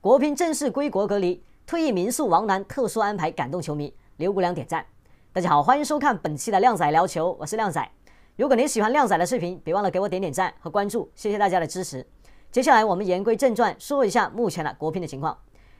国乒正式归国隔离，退役民宿王楠特殊安排感动球迷，刘国梁点赞。大家好，欢迎收看本期的靓仔聊球，我是靓仔。如果您喜欢靓仔的视频，别忘了给我点点赞和关注，谢谢大家的支持。接下来我们言归正传，说一下目前的国乒的情况。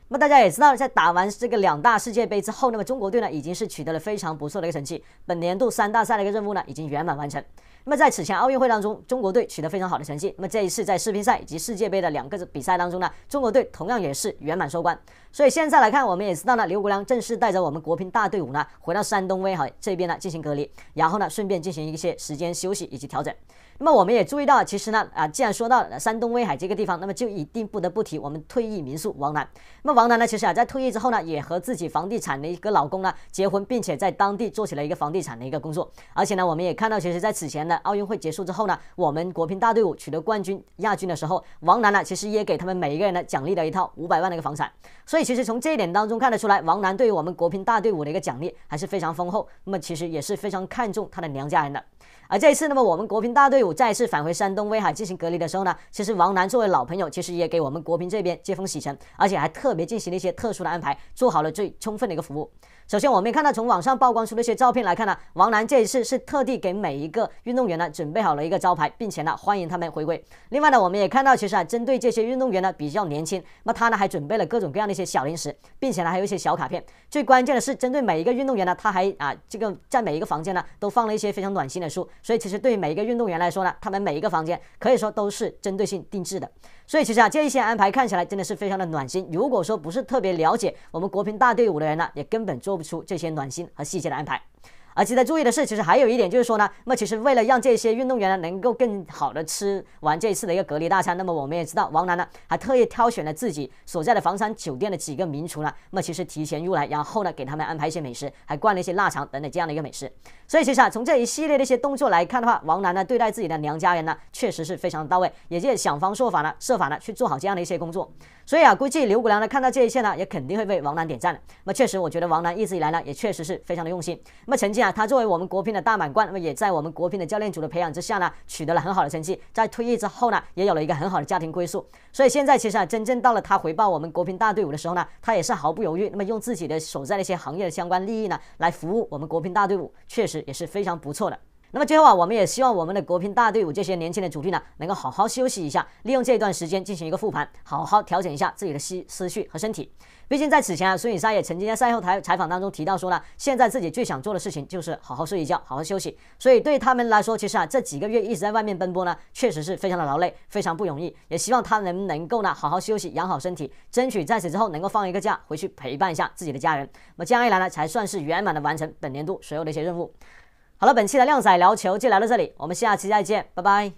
那么大家也知道，在打完这个两大世界杯之后，那么中国队呢已经是取得了非常不错的一个成绩，本年度三大赛的一个任务呢已经圆满完成。那么在此前奥运会当中，中国队取得非常好的成绩。那么这一次在世乒赛以及世界杯的两个比赛当中呢，中国队同样也是圆满收官。所以现在来看，我们也知道呢，刘国梁正式带着我们国乒大队伍呢，回到山东威海这边呢进行隔离，然后呢顺便进行一些时间休息以及调整。那么我们也注意到，其实呢啊，既然说到山东威海这个地方，那么就一定不得不提我们退役民宿王楠。那么王楠呢，其实啊在退役之后呢，也和自己房地产的一个老公呢结婚，并且在当地做起了一个房地产的一个工作。而且呢，我们也看到，其实在此前呢。奥运会结束之后呢，我们国乒大队伍取得冠军、亚军的时候，王楠呢其实也给他们每一个人呢奖励了一套五百万的一个房产。所以其实从这一点当中看得出来，王楠对于我们国乒大队伍的一个奖励还是非常丰厚。那么其实也是非常看重他的娘家人的。而这一次，那么我们国乒大队伍再次返回山东威海进行隔离的时候呢，其实王楠作为老朋友，其实也给我们国乒这边接风洗尘，而且还特别进行了一些特殊的安排，做好了最充分的一个服务。首先我们看到从网上曝光出的一些照片来看呢，王楠这一次是特地给每一个运动。员呢准备好了一个招牌，并且呢欢迎他们回归。另外呢，我们也看到，其实啊针对这些运动员呢比较年轻，那他呢还准备了各种各样的一些小零食，并且呢还有一些小卡片。最关键的是，针对每一个运动员呢，他还啊这个在每一个房间呢都放了一些非常暖心的书。所以其实对于每一个运动员来说呢，他们每一个房间可以说都是针对性定制的。所以其实啊这一些安排看起来真的是非常的暖心。如果说不是特别了解我们国乒大队伍的人呢，也根本做不出这些暖心和细节的安排。而值得注意的是，其实还有一点就是说呢，那么其实为了让这些运动员呢能够更好的吃完这一次的一个隔离大餐，那么我们也知道王楠呢还特意挑选了自己所在的房山酒店的几个名厨呢，那么其实提前入来，然后呢给他们安排一些美食，还灌了一些腊肠等等这样的一个美食。所以其实啊从这一系列的一些动作来看的话，王楠呢对待自己的娘家人呢确实是非常到位，也是想方设法呢设法呢去做好这样的一些工作。所以啊估计刘国梁呢看到这一切呢也肯定会为王楠点赞。那么确实我觉得王楠一直以来呢也确实是非常的用心。那么曾经啊。他作为我们国乒的大满贯，那么也在我们国乒的教练组的培养之下呢，取得了很好的成绩。在退役之后呢，也有了一个很好的家庭归宿。所以现在其实啊，真正到了他回报我们国乒大队伍的时候呢，他也是毫不犹豫，那么用自己的所在的一些行业的相关利益呢，来服务我们国乒大队伍，确实也是非常不错的。那么最后啊，我们也希望我们的国乒大队伍这些年轻的主力呢，能够好好休息一下，利用这段时间进行一个复盘，好好调整一下自己的思思绪和身体。毕竟在此前啊，孙颖莎也曾经在赛后台采访当中提到说呢，现在自己最想做的事情就是好好睡一觉，好好休息。所以对他们来说，其实啊，这几个月一直在外面奔波呢，确实是非常的劳累，非常不容易。也希望他能能够呢，好好休息，养好身体，争取在此之后能够放一个假，回去陪伴一下自己的家人。那么这样一来呢，才算是圆满的完成本年度所有的一些任务。好了，本期的靓仔聊球就聊到这里，我们下期再见，拜拜。